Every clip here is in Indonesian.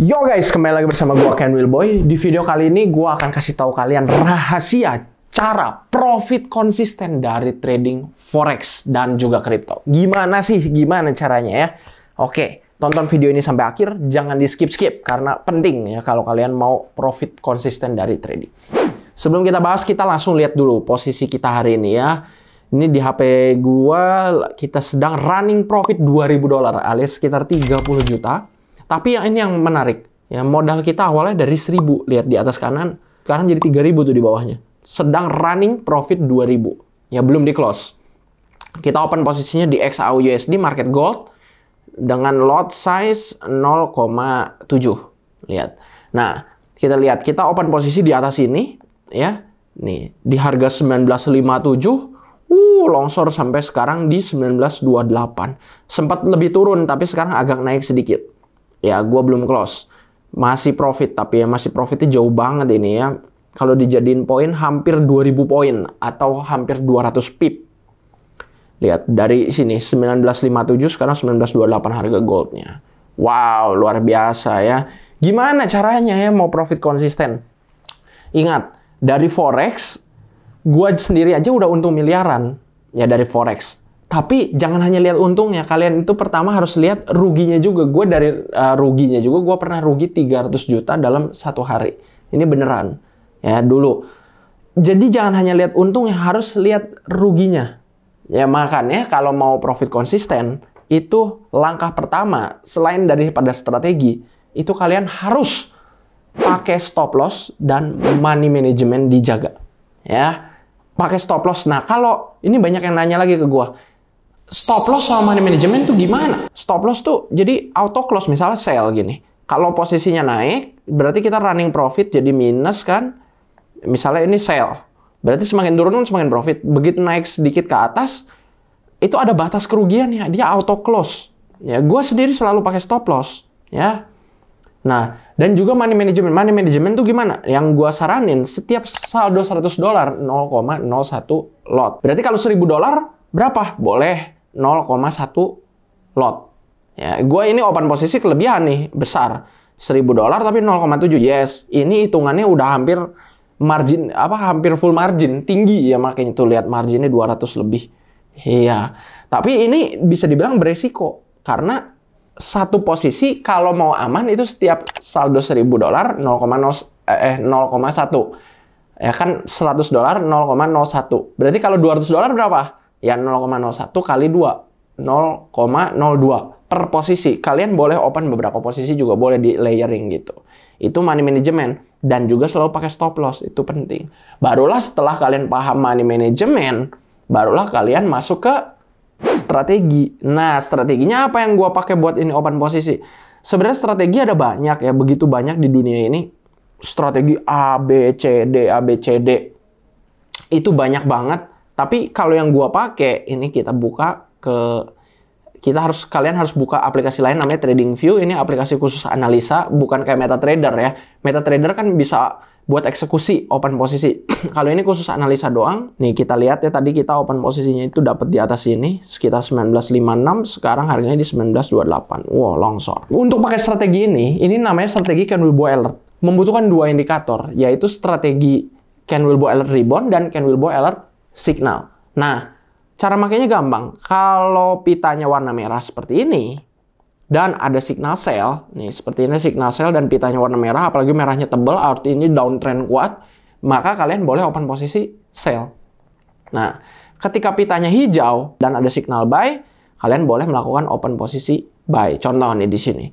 Yo guys, kembali lagi bersama gua Ken Wilboy. Di video kali ini gua akan kasih tahu kalian rahasia cara profit konsisten dari trading forex dan juga kripto. Gimana sih? Gimana caranya ya? Oke, tonton video ini sampai akhir, jangan di skip-skip karena penting ya kalau kalian mau profit konsisten dari trading. Sebelum kita bahas, kita langsung lihat dulu posisi kita hari ini ya. Ini di HP gua kita sedang running profit 2000 dolar alias sekitar 30 juta tapi yang ini yang menarik. Ya, modal kita awalnya dari 1000, lihat di atas kanan, sekarang jadi 3000 tuh di bawahnya. Sedang running profit 2000. Ya belum di close. Kita open posisinya di XAU USD market gold dengan lot size 0,7. Lihat. Nah, kita lihat kita open posisi di atas ini ya. Nih, di harga 1957 uh longsor sampai sekarang di 1928. Sempat lebih turun tapi sekarang agak naik sedikit ya gue belum close masih profit tapi ya masih profitnya jauh banget ini ya kalau dijadiin poin hampir 2000 poin atau hampir 200 pip lihat dari sini 1957 sekarang 1928 harga goldnya wow luar biasa ya gimana caranya ya mau profit konsisten ingat dari forex gue sendiri aja udah untung miliaran ya dari forex tapi jangan hanya lihat untungnya, kalian itu pertama harus lihat ruginya juga. Gue dari uh, ruginya juga, gue pernah rugi 300 juta dalam satu hari. Ini beneran. Ya, dulu. Jadi jangan hanya lihat untungnya, harus lihat ruginya. Ya makanya kalau mau profit konsisten, itu langkah pertama selain daripada strategi, itu kalian harus pakai stop loss dan money management dijaga. Ya, pakai stop loss. Nah, kalau ini banyak yang nanya lagi ke gue stop loss sama money management tuh gimana? Stop loss tuh jadi auto close misalnya sell gini. Kalau posisinya naik, berarti kita running profit jadi minus kan? Misalnya ini sell. Berarti semakin turun semakin profit. Begitu naik sedikit ke atas, itu ada batas kerugian ya? Dia auto close. Ya, gue sendiri selalu pakai stop loss. Ya, Nah, dan juga money management. Money management tuh gimana? Yang gue saranin, setiap saldo 100 dolar, 0,01 lot. Berarti kalau 1000 dolar, berapa? Boleh 0,1 lot. Ya, gue ini open posisi kelebihan nih, besar. 1000 dolar tapi 0,7 yes. Ini hitungannya udah hampir margin apa hampir full margin, tinggi ya makanya tuh lihat marginnya 200 lebih. Iya. Tapi ini bisa dibilang beresiko karena satu posisi kalau mau aman itu setiap saldo 1000 dolar 0,0 eh 0,1 ya kan 100 dolar 0,01. Berarti kalau 200 dolar berapa? ya 0,01 kali 2 0,02 per posisi kalian boleh open beberapa posisi juga boleh di layering gitu itu money management dan juga selalu pakai stop loss itu penting barulah setelah kalian paham money management barulah kalian masuk ke strategi nah strateginya apa yang gua pakai buat ini open posisi sebenarnya strategi ada banyak ya begitu banyak di dunia ini strategi A B C D A B C D itu banyak banget tapi kalau yang gua pakai ini kita buka ke kita harus kalian harus buka aplikasi lain namanya TradingView. Ini aplikasi khusus analisa, bukan kayak MetaTrader ya. MetaTrader kan bisa buat eksekusi open posisi. Kalau ini khusus analisa doang. Nih kita lihat ya tadi kita open posisinya itu dapat di atas ini sekitar 1956, sekarang harganya di 1928. Wow, longsor. Untuk pakai strategi ini, ini namanya strategi Ken Wilbo Alert. Membutuhkan dua indikator, yaitu strategi Ken Wilbo Alert Rebound dan Ken Wilbo Alert signal. Nah, cara makanya gampang. Kalau pitanya warna merah seperti ini, dan ada signal sell, nih seperti ini signal sell dan pitanya warna merah, apalagi merahnya tebal, artinya ini downtrend kuat, maka kalian boleh open posisi sell. Nah, ketika pitanya hijau dan ada signal buy, kalian boleh melakukan open posisi buy. Contoh nih di sini.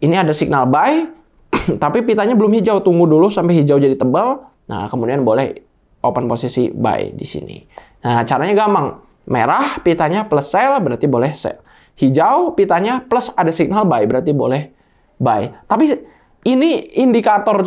Ini ada signal buy, tapi pitanya belum hijau, tunggu dulu sampai hijau jadi tebal. Nah, kemudian boleh open posisi buy di sini. Nah, caranya gampang. Merah pitanya plus sell berarti boleh sell. Hijau pitanya plus ada signal buy berarti boleh buy. Tapi ini indikator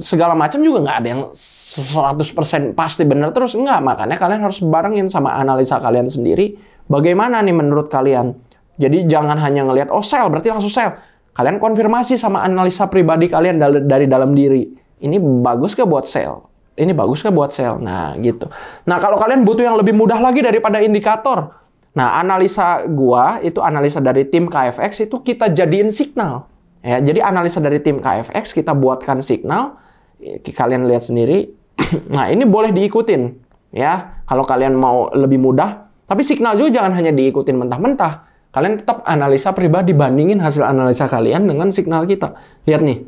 segala macam juga nggak ada yang 100% pasti benar terus. Nggak, makanya kalian harus barengin sama analisa kalian sendiri. Bagaimana nih menurut kalian? Jadi jangan hanya ngelihat, oh sell, berarti langsung sell. Kalian konfirmasi sama analisa pribadi kalian dari dalam diri. Ini bagus ke buat sell? ini bagus ke buat sel. Nah, gitu. Nah, kalau kalian butuh yang lebih mudah lagi daripada indikator, nah analisa gua itu analisa dari tim KFX itu kita jadiin signal. Ya, jadi analisa dari tim KFX kita buatkan signal. Kalian lihat sendiri. nah, ini boleh diikutin ya. Kalau kalian mau lebih mudah, tapi signal juga jangan hanya diikutin mentah-mentah. Kalian tetap analisa pribadi bandingin hasil analisa kalian dengan signal kita. Lihat nih,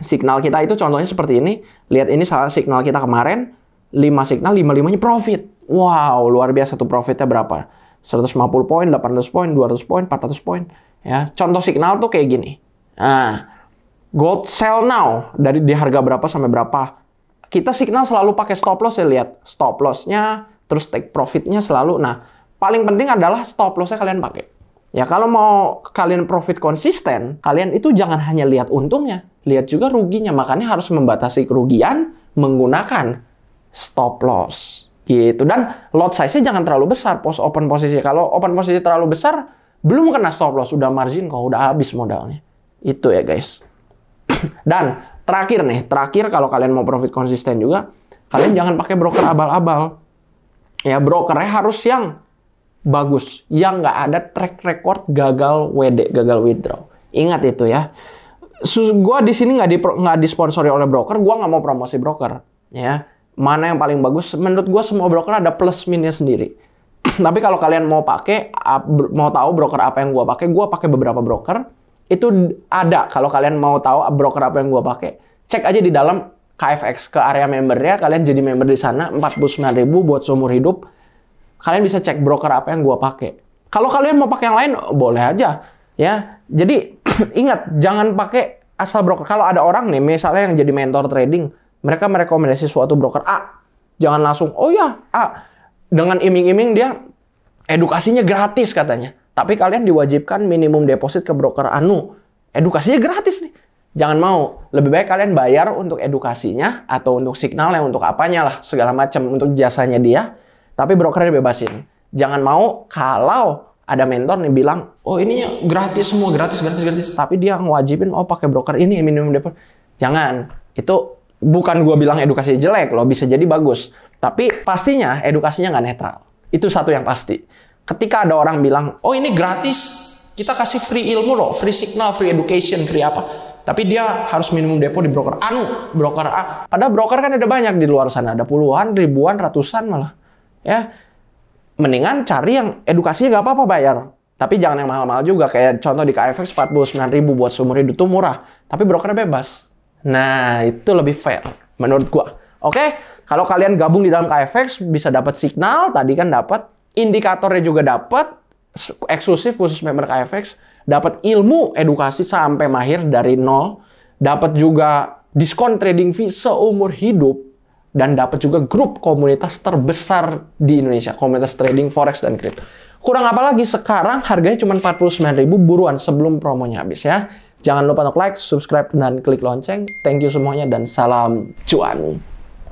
signal kita itu contohnya seperti ini. Lihat ini salah signal kita kemarin, 5 signal, 5-5-nya profit. Wow, luar biasa tuh profitnya berapa? 150 poin, 800 poin, 200 poin, 400 poin. Ya, contoh signal tuh kayak gini. Nah, gold sell now dari di harga berapa sampai berapa? Kita signal selalu pakai stop loss ya lihat stop lossnya, terus take profitnya selalu. Nah, paling penting adalah stop lossnya kalian pakai. Ya kalau mau kalian profit konsisten, kalian itu jangan hanya lihat untungnya, lihat juga ruginya. Makanya harus membatasi kerugian menggunakan stop loss. Gitu. Dan lot size-nya jangan terlalu besar post open posisi. Kalau open posisi terlalu besar, belum kena stop loss, udah margin kok, udah habis modalnya. Itu ya guys. Dan terakhir nih, terakhir kalau kalian mau profit konsisten juga, kalian jangan pakai broker abal-abal. Ya brokernya harus yang bagus yang nggak ada track record gagal WD, gagal withdraw. Ingat itu ya. Gue di sini nggak di nggak disponsori oleh broker, gue nggak mau promosi broker, ya. Mana yang paling bagus? Menurut gue semua broker ada plus minus sendiri. Tapi kalau kalian mau pakai, mau tahu broker apa yang gue pakai, gue pakai beberapa broker. Itu ada kalau kalian mau tahu broker apa yang gue pakai, cek aja di dalam KFX ke area membernya. Kalian jadi member di sana, 49.000 buat seumur hidup kalian bisa cek broker apa yang gue pakai. Kalau kalian mau pakai yang lain, boleh aja. Ya, jadi ingat jangan pakai asal broker. Kalau ada orang nih, misalnya yang jadi mentor trading, mereka merekomendasi suatu broker A, jangan langsung, oh ya A, dengan iming-iming dia edukasinya gratis katanya. Tapi kalian diwajibkan minimum deposit ke broker anu. Edukasinya gratis nih. Jangan mau. Lebih baik kalian bayar untuk edukasinya atau untuk signalnya, untuk apanya lah, segala macam untuk jasanya dia tapi brokernya bebasin. Jangan mau kalau ada mentor nih bilang, oh ini gratis semua, gratis, gratis, gratis. Tapi dia ngewajibin, oh pakai broker ini minimum deposit. Jangan. Itu bukan gue bilang edukasi jelek loh, bisa jadi bagus. Tapi pastinya edukasinya nggak netral. Itu satu yang pasti. Ketika ada orang bilang, oh ini gratis, kita kasih free ilmu loh, free signal, free education, free apa. Tapi dia harus minimum depo di broker A, anu, broker A. Padahal broker kan ada banyak di luar sana, ada puluhan, ribuan, ratusan malah ya mendingan cari yang edukasinya gak apa-apa bayar. Tapi jangan yang mahal-mahal juga. Kayak contoh di KFX 49 ribu buat seumur hidup tuh murah. Tapi brokernya bebas. Nah, itu lebih fair menurut gua. Oke, kalau kalian gabung di dalam KFX bisa dapat signal, tadi kan dapat indikatornya juga dapat eksklusif khusus member KFX, dapat ilmu edukasi sampai mahir dari nol, dapat juga diskon trading fee seumur hidup dan dapat juga grup komunitas terbesar di Indonesia, komunitas trading forex dan kripto. Kurang apa lagi sekarang harganya cuma 49.000 buruan sebelum promonya habis ya. Jangan lupa untuk like, subscribe dan klik lonceng. Thank you semuanya dan salam cuan.